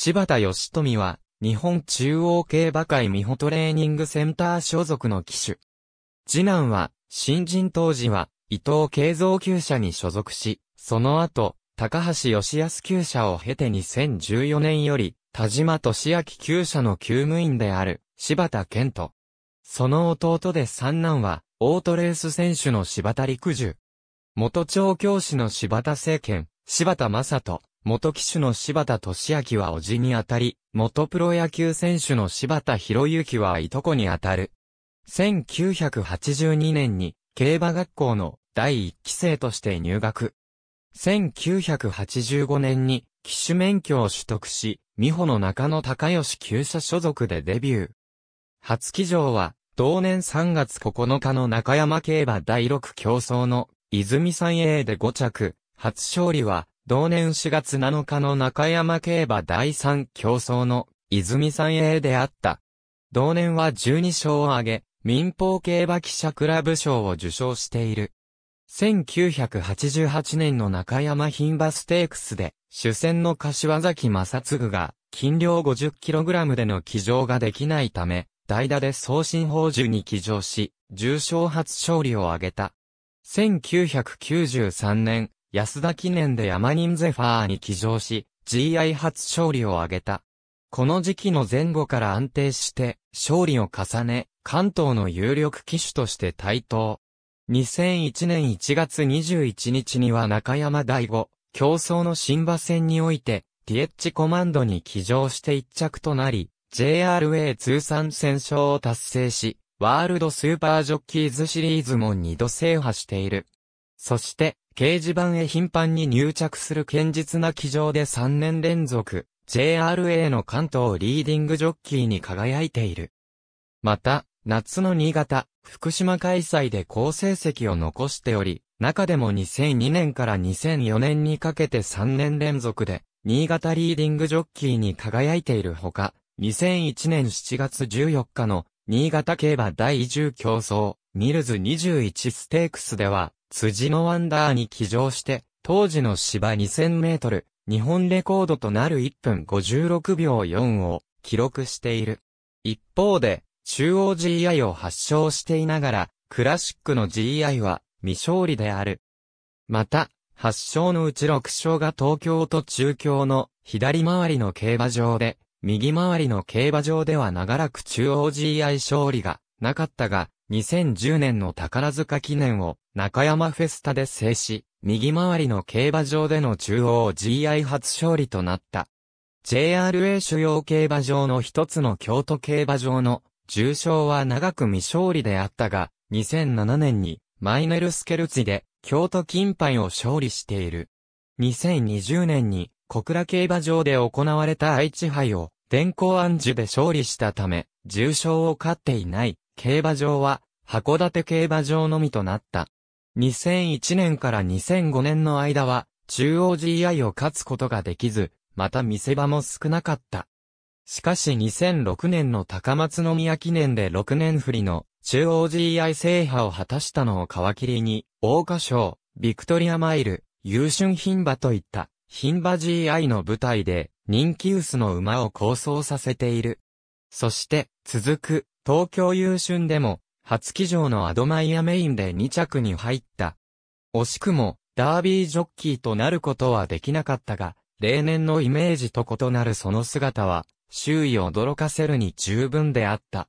柴田義富は、日本中央競馬会美穂トレーニングセンター所属の騎手。次男は、新人当時は、伊藤慶造厩舎に所属し、その後、高橋義康厩舎を経て2014年より、田島俊明厩舎の厩務員である、柴田健人。その弟で三男は、オートレース選手の柴田陸樹。元調教師の柴田政権、柴田正人、元騎手の柴田俊明は叔父にあたり、元プロ野球選手の柴田博之はいとこにあたる。1982年に、競馬学校の第1期生として入学。1985年に、騎手免許を取得し、美穂の中野隆義旧社所属でデビュー。初騎乗は、同年3月9日の中山競馬第6競争の、泉三 a で5着、初勝利は、同年4月7日の中山競馬第3競争の泉さんへであった。同年は12勝を挙げ、民放競馬記者クラブ賞を受賞している。1988年の中山品馬ステークスで、主戦の柏崎正嗣が、金量 50kg での騎乗ができないため、代打で送信宝珠に騎乗し、重賞初勝利を挙げた。1993年、安田記念でヤマニンゼファーに騎乗し、GI 初勝利を挙げた。この時期の前後から安定して、勝利を重ね、関東の有力騎手として台頭。2001年1月21日には中山第五、競争の新馬戦において、ティエッチコマンドに騎乗して一着となり、JRA 通算戦勝を達成し、ワールドスーパージョッキーズシリーズも二度制覇している。そして、掲示板へ頻繁に入着する堅実な騎乗で3年連続、JRA の関東リーディングジョッキーに輝いている。また、夏の新潟、福島開催で好成績を残しており、中でも2002年から2004年にかけて3年連続で、新潟リーディングジョッキーに輝いているほか、2001年7月14日の新潟競馬第10競争、ミルズ21ステークスでは、辻のワンダーに騎乗して、当時の芝2000メートル、日本レコードとなる1分56秒4を記録している。一方で、中央 GI を発症していながら、クラシックの GI は未勝利である。また、発症のうち6勝が東京と中京の左回りの競馬場で、右回りの競馬場では長らく中央 GI 勝利がなかったが、2010年の宝塚記念を中山フェスタで制し、右回りの競馬場での中央 GI 初勝利となった。JRA 主要競馬場の一つの京都競馬場の重賞は長く未勝利であったが、2007年にマイネルスケルツィで京都金杯を勝利している。2020年に小倉競馬場で行われた愛知杯を電光暗示で勝利したため、重賞を勝っていない競馬場は、函館競馬場のみとなった。2001年から2005年の間は、中央 GI を勝つことができず、また見せ場も少なかった。しかし2006年の高松宮記念で6年振りの中央 GI 制覇を果たしたのを皮切りに、大花賞、ビクトリアマイル、優春品馬といった、品馬 GI の舞台で人気薄の馬を構想させている。そして、続く東京優春でも、初騎乗のアドマイアメインで2着に入った。惜しくも、ダービージョッキーとなることはできなかったが、例年のイメージと異なるその姿は、周囲を驚かせるに十分であった。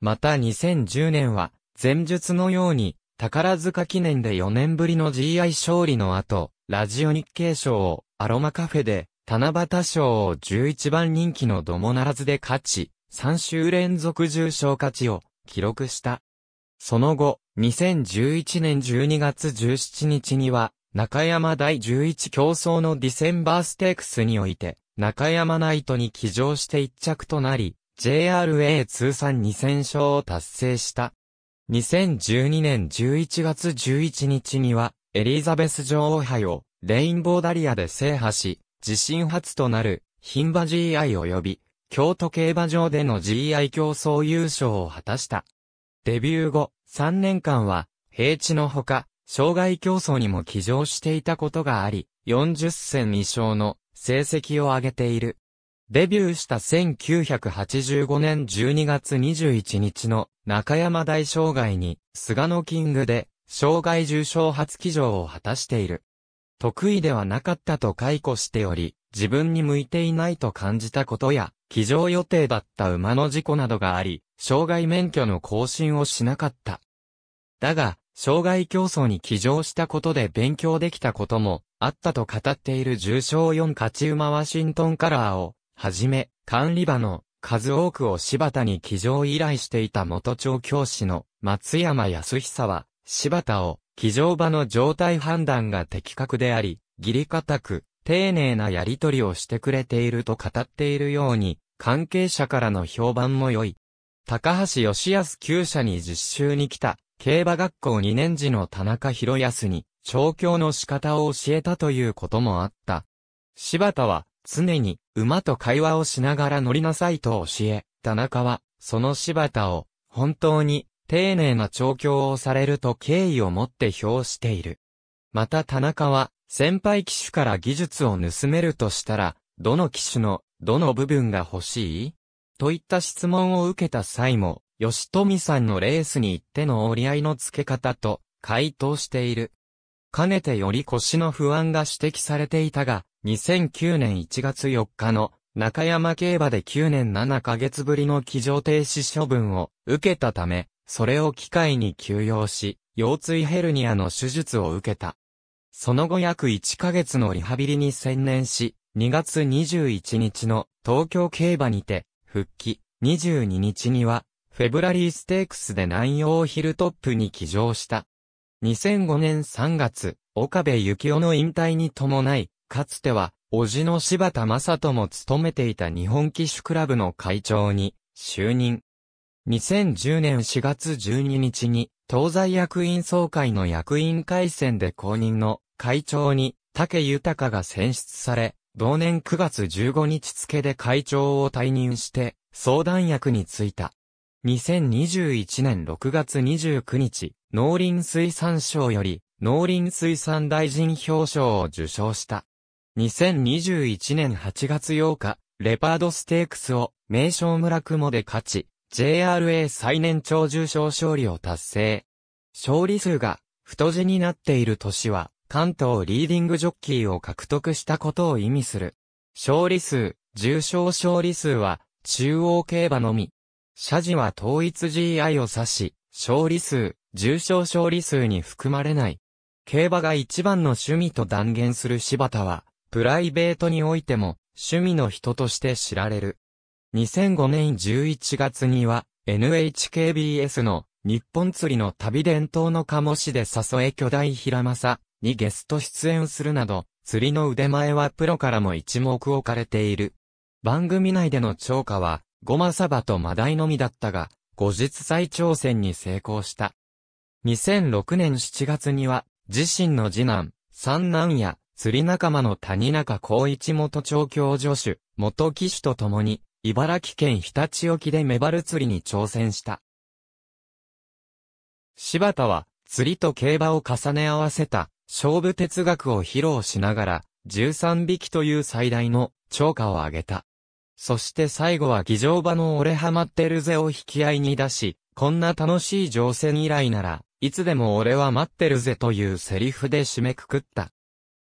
また2010年は、前述のように、宝塚記念で4年ぶりの GI 勝利の後、ラジオ日経賞をアロマカフェで、七夕賞を11番人気のどもならずで勝ち、3週連続重賞勝ちを記録した。その後、2011年12月17日には、中山第11競争のディセンバーステークスにおいて、中山ナイトに騎乗して一着となり、JRA 通算2000勝を達成した。2012年11月11日には、エリザベス女王杯をレインボーダリアで制覇し、自身初となる、ンバ GI 及び、京都競馬場での GI 競争優勝を果たした。デビュー後、3年間は、平地のほか、障害競争にも騎乗していたことがあり、40戦2勝の成績を上げている。デビューした1985年12月21日の中山大障害に、菅野キングで、障害重賞初騎乗を果たしている。得意ではなかったと解雇しており、自分に向いていないと感じたことや、騎乗予定だった馬の事故などがあり、障害免許の更新をしなかった。だが、障害競争に騎乗したことで勉強できたことも、あったと語っている重賞4勝ち馬ワシントンカラーを、はじめ、管理場の数多くを柴田に騎乗依頼していた元調教師の松山康久は、柴田を騎乗場の状態判断が的確であり、義理固く、丁寧なやりとりをしてくれていると語っているように、関係者からの評判も良い。高橋義康厩舎に実習に来た、競馬学校2年時の田中博康に、調教の仕方を教えたということもあった。柴田は、常に、馬と会話をしながら乗りなさいと教え、田中は、その柴田を、本当に、丁寧な調教をされると敬意を持って評している。また田中は、先輩機種から技術を盗めるとしたら、どの機種の、どの部分が欲しいといった質問を受けた際も、吉富さんのレースに行っての折り合いの付け方と、回答している。かねてより腰の不安が指摘されていたが、2009年1月4日の中山競馬で9年7ヶ月ぶりの騎乗停止処分を受けたため、それを機会に休養し、腰椎ヘルニアの手術を受けた。その後約1ヶ月のリハビリに専念し、2月21日の東京競馬にて復帰、22日にはフェブラリーステークスで南洋ヒルトップに騎乗した。2005年3月、岡部幸雄の引退に伴い、かつては、叔父の柴田正人も務めていた日本騎手クラブの会長に就任。2010年4月12日に、東西役員総会の役員会選で公認の会長に竹豊が選出され、同年9月15日付で会長を退任して相談役に就いた。2021年6月29日、農林水産省より農林水産大臣表彰を受賞した。2021年8月8日、レパードステークスを名称村雲で勝ち、JRA 最年長受賞勝利を達成。勝利数が太字になっている年は関東リーディングジョッキーを獲得したことを意味する。勝利数、重賞勝利数は、中央競馬のみ。謝辞は統一 GI を指し、勝利数、重賞勝利数に含まれない。競馬が一番の趣味と断言する柴田は、プライベートにおいても、趣味の人として知られる。2005年11月には、NHKBS の日本釣りの旅伝統の鴨市で誘え巨大平正、にゲスト出演するなど、釣りの腕前はプロからも一目置かれている。番組内での超過は、ゴマサバとマダイのみだったが、後日再挑戦に成功した。2006年7月には、自身の次男、三男や、釣り仲間の谷中光一元調教助手、元騎手と共に、茨城県日立沖でメバル釣りに挑戦した。柴田は、釣りと競馬を重ね合わせた、勝負哲学を披露しながら、13匹という最大の超過を上げた。そして最後は議場場の俺ハマってるぜを引き合いに出し、こんな楽しい乗船以来なら、いつでも俺は待ってるぜというセリフで締めくくった。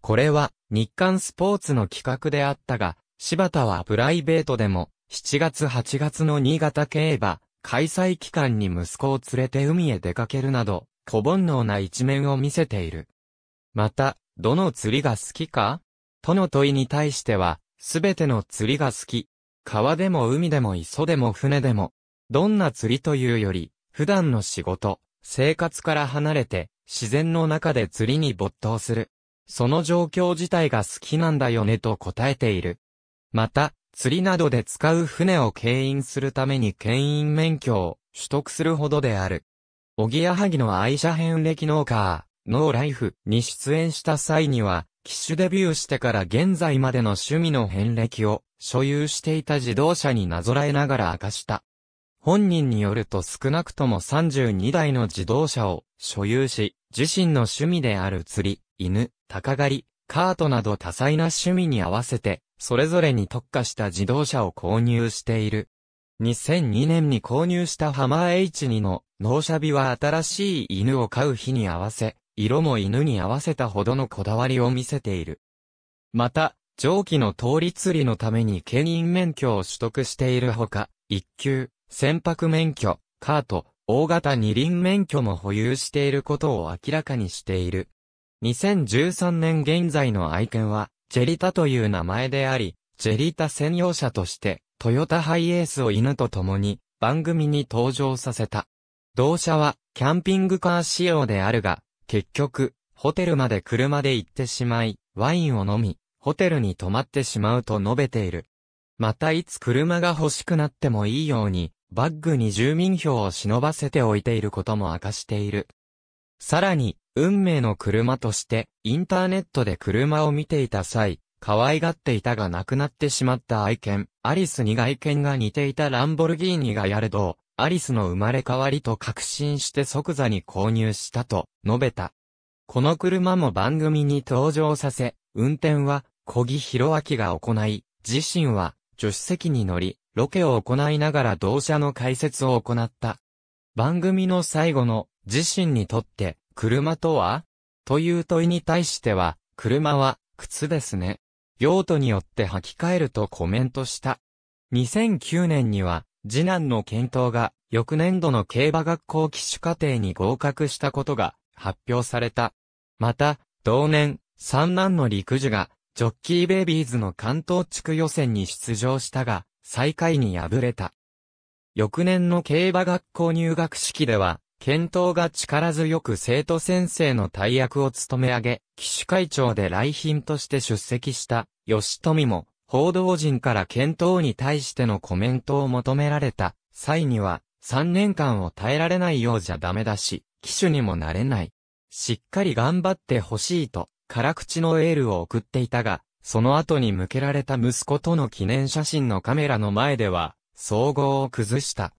これは日刊スポーツの企画であったが、柴田はプライベートでも7月8月の新潟競馬開催期間に息子を連れて海へ出かけるなど、小煩悩な一面を見せている。また、どの釣りが好きかとの問いに対しては、すべての釣りが好き。川でも海でも磯でも船でも、どんな釣りというより、普段の仕事、生活から離れて、自然の中で釣りに没頭する。その状況自体が好きなんだよねと答えている。また、釣りなどで使う船を牽引するために牽引免許を取得するほどである。おぎやはぎの愛車遍歴農家。ノーライフに出演した際には、機種デビューしてから現在までの趣味の遍歴を所有していた自動車になぞらえながら明かした。本人によると少なくとも32台の自動車を所有し、自身の趣味である釣り、犬、鷹狩り、カートなど多彩な趣味に合わせて、それぞれに特化した自動車を購入している。2002年に購入したハマー H2 の納車日は新しい犬を飼う日に合わせ、色も犬に合わせたほどのこだわりを見せている。また、上記の通り釣りのために牽引免許を取得しているほか、一級、船舶免許、カート、大型二輪免許も保有していることを明らかにしている。2013年現在の愛犬は、ジェリタという名前であり、ジェリタ専用車として、トヨタハイエースを犬と共に、番組に登場させた。同社は、キャンピングカー仕様であるが、結局、ホテルまで車で行ってしまい、ワインを飲み、ホテルに泊まってしまうと述べている。またいつ車が欲しくなってもいいように、バッグに住民票を忍ばせておいていることも明かしている。さらに、運命の車として、インターネットで車を見ていた際、可愛がっていたが亡くなってしまった愛犬、アリスに外見が似ていたランボルギーニがやれど。アリスの生まれ変わりと確信して即座に購入したと述べた。この車も番組に登場させ、運転は小木弘明が行い、自身は助手席に乗り、ロケを行いながら同社の解説を行った。番組の最後の自身にとって車とはという問いに対しては、車は靴ですね。用途によって履き替えるとコメントした。2009年には次男の検討が翌年度の競馬学校騎手課程に合格したことが発表された。また、同年、三男の陸樹がジョッキーベイビーズの関東地区予選に出場したが、最下位に敗れた。翌年の競馬学校入学式では、検討が力強く生徒先生の大役を務め上げ、騎手会長で来賓として出席した、吉富も、報道陣から検討に対してのコメントを求められた際には、3年間を耐えられないようじゃダメだし、機種にもなれない。しっかり頑張ってほしいと、辛口のエールを送っていたが、その後に向けられた息子との記念写真のカメラの前では、総合を崩した。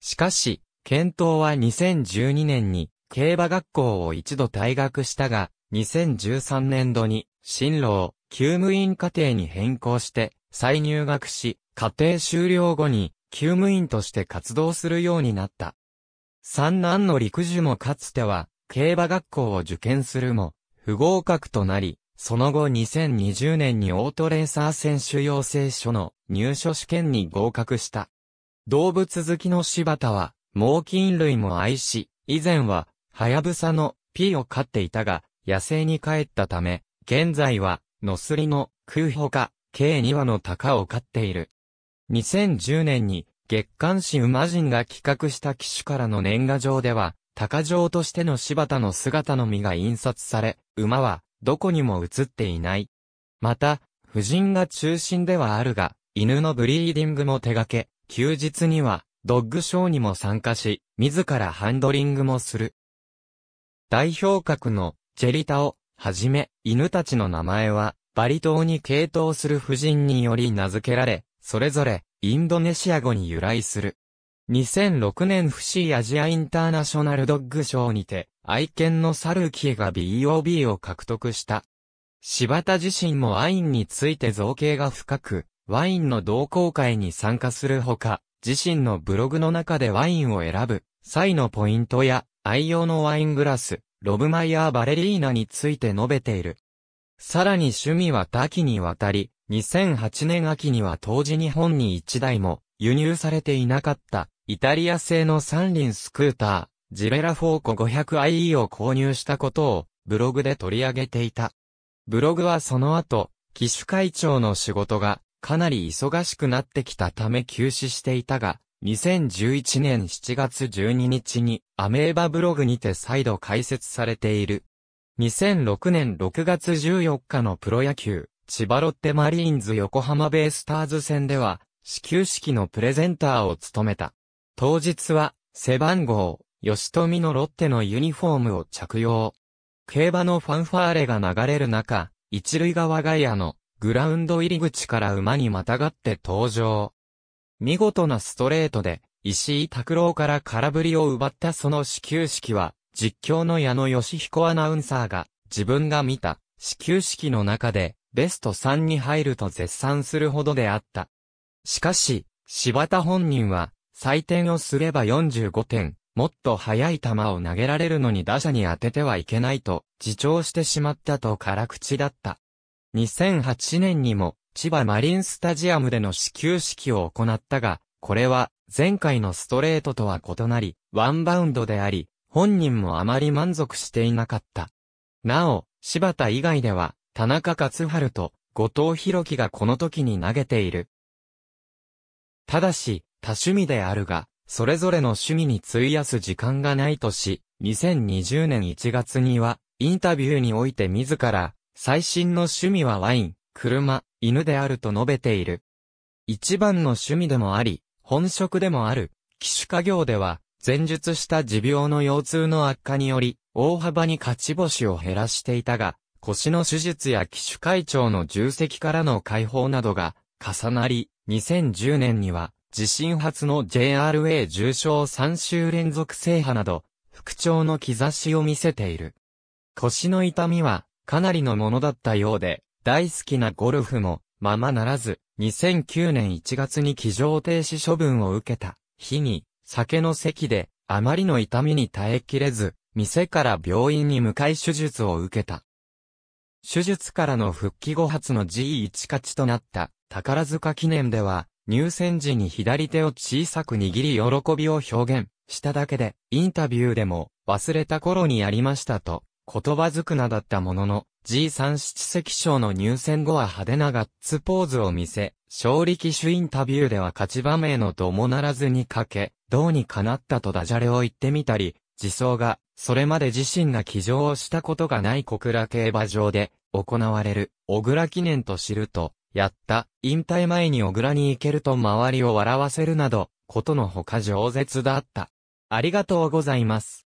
しかし、検討は2012年に、競馬学校を一度退学したが、2013年度に、進路を休務員課程に変更して、再入学し、課程終了後に、休務員として活動するようになった。三男の陸樹もかつては、競馬学校を受験するも、不合格となり、その後2020年にオートレーサー選手養成所の入所試験に合格した。動物好きの柴田は、猛禽類も愛し、以前は、ハヤブサの P を飼っていたが、野生に帰ったため、現在は、ノスリの空砲か、計2羽の鷹を飼っている。2010年に月刊誌馬人が企画した機種からの年賀状では、鷹城としての柴田の姿の実が印刷され、馬はどこにも映っていない。また、夫人が中心ではあるが、犬のブリーディングも手掛け、休日にはドッグショーにも参加し、自らハンドリングもする。代表格のジェリタオ、はじめ、犬たちの名前は、バリ島に傾倒する夫人により名付けられ、それぞれ、インドネシア語に由来する。2006年 FC アジアインターナショナルドッグ賞にて、愛犬のサルキエが BOB を獲得した。柴田自身もワインについて造形が深く、ワインの同好会に参加するほか、自身のブログの中でワインを選ぶ、際のポイントや、愛用のワイングラス、ロブマイヤー・バレリーナについて述べている。さらに趣味は多岐にわたり、2008年秋には当時日本に1台も輸入されていなかったイタリア製の三輪スクーター、ジベラフォーコ 500IE を購入したことをブログで取り上げていた。ブログはその後、機種会長の仕事がかなり忙しくなってきたため休止していたが、2011年7月12日にアメーバブログにて再度開設されている。2006年6月14日のプロ野球、千葉ロッテマリーンズ横浜ベイスターズ戦では、始球式のプレゼンターを務めた。当日は、背番号、吉富のロッテのユニフォームを着用。競馬のファンファーレが流れる中、一塁側外野のグラウンド入り口から馬にまたがって登場。見事なストレートで、石井拓郎から空振りを奪ったその始球式は、実況の矢野義彦アナウンサーが、自分が見た、始球式の中で、ベスト3に入ると絶賛するほどであった。しかし、柴田本人は、採点をすれば45点、もっと速い球を投げられるのに打者に当ててはいけないと、自重してしまったと辛口だった。2008年にも、千葉マリンスタジアムでの始球式を行ったが、これは前回のストレートとは異なり、ワンバウンドであり、本人もあまり満足していなかった。なお、柴田以外では、田中勝春と後藤弘樹がこの時に投げている。ただし、多趣味であるが、それぞれの趣味に費やす時間がないとし、2020年1月には、インタビューにおいて自ら、最新の趣味はワイン、車、犬であると述べている。一番の趣味でもあり、本職でもある、騎手家業では、前述した持病の腰痛の悪化により、大幅に勝ち星を減らしていたが、腰の手術や騎手会長の重責からの解放などが重なり、2010年には、地震発の JRA 重症3週連続制覇など、復調の兆しを見せている。腰の痛みは、かなりのものだったようで、大好きなゴルフも、ままならず、2009年1月に騎乗停止処分を受けた日に、酒の席で、あまりの痛みに耐えきれず、店から病院に向かい手術を受けた。手術からの復帰後初の G1 勝ちとなった宝塚記念では、入選時に左手を小さく握り喜びを表現しただけで、インタビューでも忘れた頃にやりましたと言葉づくなだったものの、G3 7席賞の入選後は派手なガッツポーズを見せ、勝利機種インタビューでは勝ち場名のどもならずにかけ、どうにかなったとダジャレを言ってみたり、自走が、それまで自身が騎乗をしたことがない小倉競馬場で、行われる、小倉記念と知ると、やった、引退前に小倉に行けると周りを笑わせるなど、ことのほか饒舌だった。ありがとうございます。